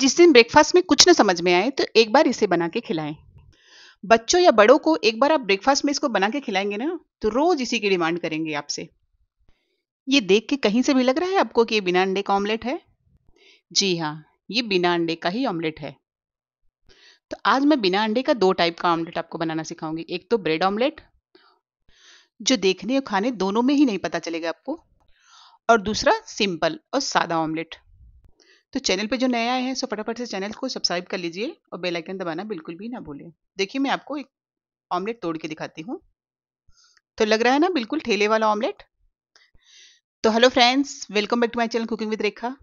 जिस दिन ब्रेकफास्ट में कुछ ना समझ में आए तो एक बार इसे बना के खिलाएं बच्चों या बड़ों को एक बार आप ब्रेकफास्ट में इसको बना के खिलाएंगे ना तो रोज इसी की डिमांड करेंगे आपसे ये देख के कहीं से भी लग रहा है आपको कि ये बिना अंडे का ऑमलेट है जी हाँ ये बिना अंडे का ही ऑमलेट है तो आज मैं बिना अंडे का दो टाइप का ऑमलेट आपको बनाना सिखाऊंगी एक तो ब्रेड ऑमलेट जो देखने और खाने दोनों में ही नहीं पता चलेगा आपको और दूसरा सिंपल और सादा ऑमलेट तो चैनल पे जो नए आए हैं सो फटाफट से चैनल को सब्सक्राइब कर लीजिए और बेल आइकन दबाना बिल्कुल भी ना भूलें देखिए मैं आपको एक ऑमलेट तोड़ के दिखाती हूँ तो लग रहा है ना बिल्कुल ठेले वाला ऑमलेट तो hello friends welcome back to my channel cooking with Rekha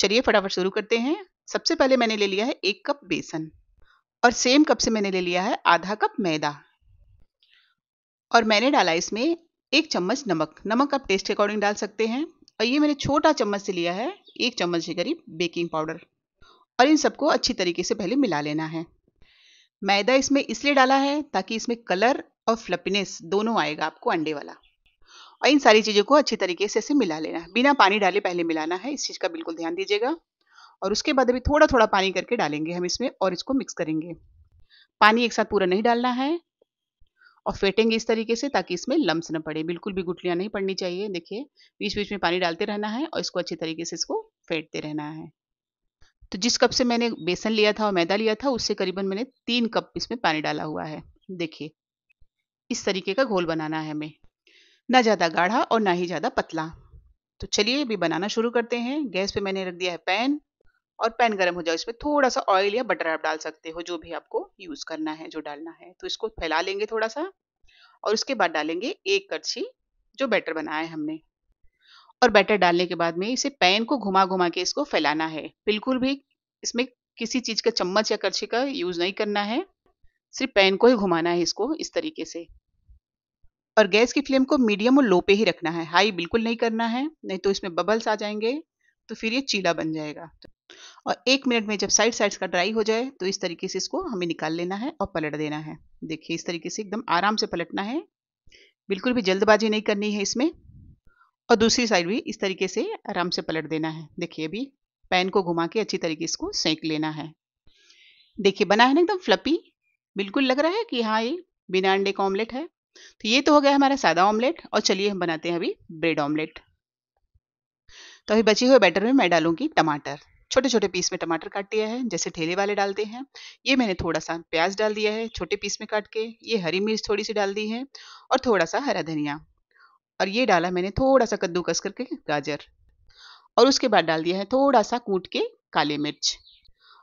चलिए फटाफट शुरू करते हैं सबसे पहले मैंने ले लिया है एक कप बेसन और सेम कप से मैंने ले लिया है आधा कप मैदा और मैंने डाला इसमें एक चम्मच नमक नमक आप टेस्ट के अकॉर्डिंग डाल सकते हैं और ये मैंने छोटा चम्मच से लिया है एक चम्मच के करीब बेकिंग पाउडर और इन सबको अच्छी तरीके से पहले मिला लेना है मैदा इसमें इसलिए डाला है ताकि इसमें कलर और फ्लपीनेस दोनों आएगा आपको अंडे वाला और इन सारी चीज़ों को अच्छी तरीके से ऐसे मिला लेना है बिना पानी डाले पहले मिलाना है इस चीज़ का बिल्कुल ध्यान दीजिएगा और उसके बाद अभी थोड़ा थोड़ा पानी करके डालेंगे हम इसमें और इसको मिक्स करेंगे पानी एक साथ पूरा नहीं डालना है और फेंटेंगे इस तरीके से ताकि इसमें लम्स न पड़े बिल्कुल भी गुटलियाँ नहीं पड़नी चाहिए देखिए बीच बीच में पानी डालते रहना है और इसको अच्छे तरीके से इसको फेंटते रहना है तो जिस कप से मैंने बेसन लिया था और मैदा लिया था उससे करीबन मैंने तीन कप इसमें पानी डाला हुआ है देखिए इस तरीके का घोल बनाना है हमें ना ज़्यादा गाढ़ा और ना ही ज़्यादा पतला तो चलिए अभी बनाना शुरू करते हैं गैस पे मैंने रख दिया है पैन और पैन गर्म हो जाए इसमें थोड़ा सा ऑयल या बटर आप डाल सकते हो जो भी आपको यूज़ करना है जो डालना है तो इसको फैला लेंगे थोड़ा सा और उसके बाद डालेंगे एक कड़छी जो बैटर बनाया है हमने और बैटर डालने के बाद में इसे पैन को घुमा घुमा के इसको फैलाना है बिल्कुल भी इसमें किसी चीज़ का चम्मच या कड़छी का यूज़ नहीं करना है सिर्फ पैन को ही घुमाना है इसको इस तरीके से और गैस की फ्लेम को मीडियम और लो पे ही रखना है हाई बिल्कुल नहीं करना है नहीं तो इसमें बबल्स आ जाएंगे तो फिर ये चीला बन जाएगा और एक मिनट में जब साइड साइड्स का ड्राई हो जाए तो इस तरीके से इसको हमें निकाल लेना है और पलट देना है देखिए इस तरीके से एकदम आराम से पलटना है बिल्कुल भी जल्दबाजी नहीं करनी है इसमें और दूसरी साइड भी इस तरीके से आराम से पलट देना है देखिए अभी पैन को घुमा के अच्छी तरीके इसको सेंक लेना है देखिए बना है ना एकदम फ्लपी बिल्कुल लग रहा है कि हाँ ये बिना अंडे का ऑमलेट है तो ये तो हो गया हमारा सादा ऑमलेट और चलिए हम बनाते हैं अभी ब्रेड ऑमलेट तो अभी बचे हुए बैटर में मैं डालूंगी टमाटर छोटे छोटे पीस में टमाटर काट दिया है जैसे ठेले वाले डालते हैं ये मैंने थोड़ा सा प्याज डाल दिया है छोटे पीस में काट के ये हरी मिर्च थोड़ी सी डाल दी है और थोड़ा सा हरा धनिया और ये डाला मैंने थोड़ा सा कद्दूकस करके गाजर और उसके बाद डाल दिया है थोड़ा सा कूट के काले मिर्च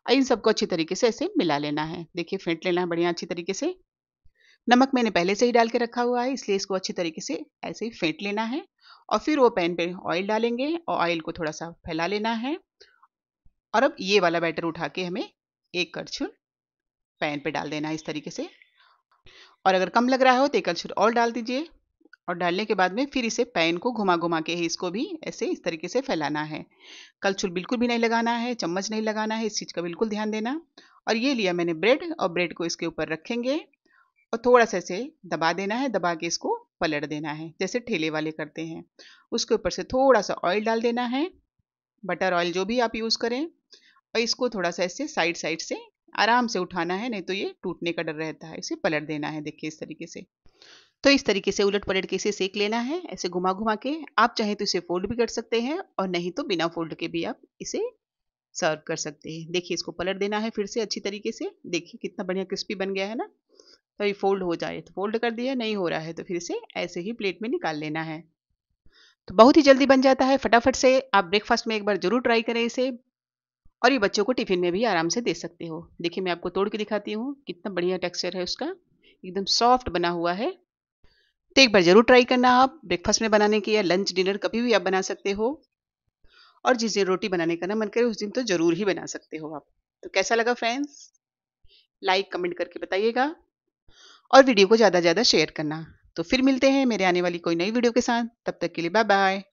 और इन सबको अच्छी तरीके से ऐसे मिला लेना है देखिए फेंट लेना है बढ़िया अच्छी तरीके से नमक मैंने पहले से ही डाल के रखा हुआ है इसलिए इसको अच्छी तरीके से ऐसे ही फेंट लेना है और फिर वो पैन पे ऑयल डालेंगे और ऑयल को थोड़ा सा फैला लेना है और अब ये वाला बैटर उठा के हमें एक करछुल पैन पे डाल देना है इस तरीके से और अगर कम लग रहा हो तो एक करछुल और डाल दीजिए और डालने के बाद में फिर इसे पैन को घुमा घुमा के इसको भी ऐसे इस तरीके से फैलाना है कलछुल बिल्कुल भी नहीं लगाना है चम्मच नहीं लगाना है इस चीज़ का बिल्कुल ध्यान देना और ये लिया मैंने ब्रेड और ब्रेड को इसके ऊपर रखेंगे और थोड़ा सा इसे दबा देना है दबा के इसको पलट देना है जैसे ठेले वाले करते हैं उसके ऊपर से थोड़ा सा ऑयल डाल देना है बटर ऑयल जो भी आप यूज़ करें और इसको थोड़ा सा ऐसे साइड साइड से आराम से उठाना है नहीं तो ये टूटने का डर रहता है इसे पलट देना है देखिए इस तरीके से तो इस तरीके से उलट पलट के इसे सेक लेना है ऐसे घुमा घुमा के आप चाहे तो इसे फोल्ड भी कर सकते हैं और नहीं तो बिना फोल्ड के भी आप इसे सर्व कर सकते हैं देखिए इसको पलट देना है फिर से अच्छी तरीके से देखिए कितना बढ़िया क्रिस्पी बन गया है ना तो ये फोल्ड हो जाए तो फोल्ड कर दिया नहीं हो रहा है तो फिर इसे ऐसे ही प्लेट में निकाल लेना है तो बहुत ही जल्दी बन जाता है फटाफट से आप ब्रेकफास्ट में एक बार जरूर ट्राई करें इसे और ये बच्चों को टिफ़िन में भी आराम से दे सकते हो देखिए मैं आपको तोड़ के दिखाती हूँ कितना बढ़िया टेक्सचर है उसका एकदम सॉफ्ट बना हुआ है तो एक बार ज़रूर ट्राई करना आप ब्रेकफास्ट में बनाने की या लंच डिनर कभी भी आप बना सकते हो और जिस दिन रोटी बनाने का ना मन करे उस दिन तो ज़रूर ही बना सकते हो आप तो कैसा लगा फ्रेंड्स लाइक कमेंट करके बताइएगा और वीडियो को ज़्यादा से ज़्यादा शेयर करना तो फिर मिलते हैं मेरे आने वाली कोई नई वीडियो के साथ तब तक के लिए बाय बाय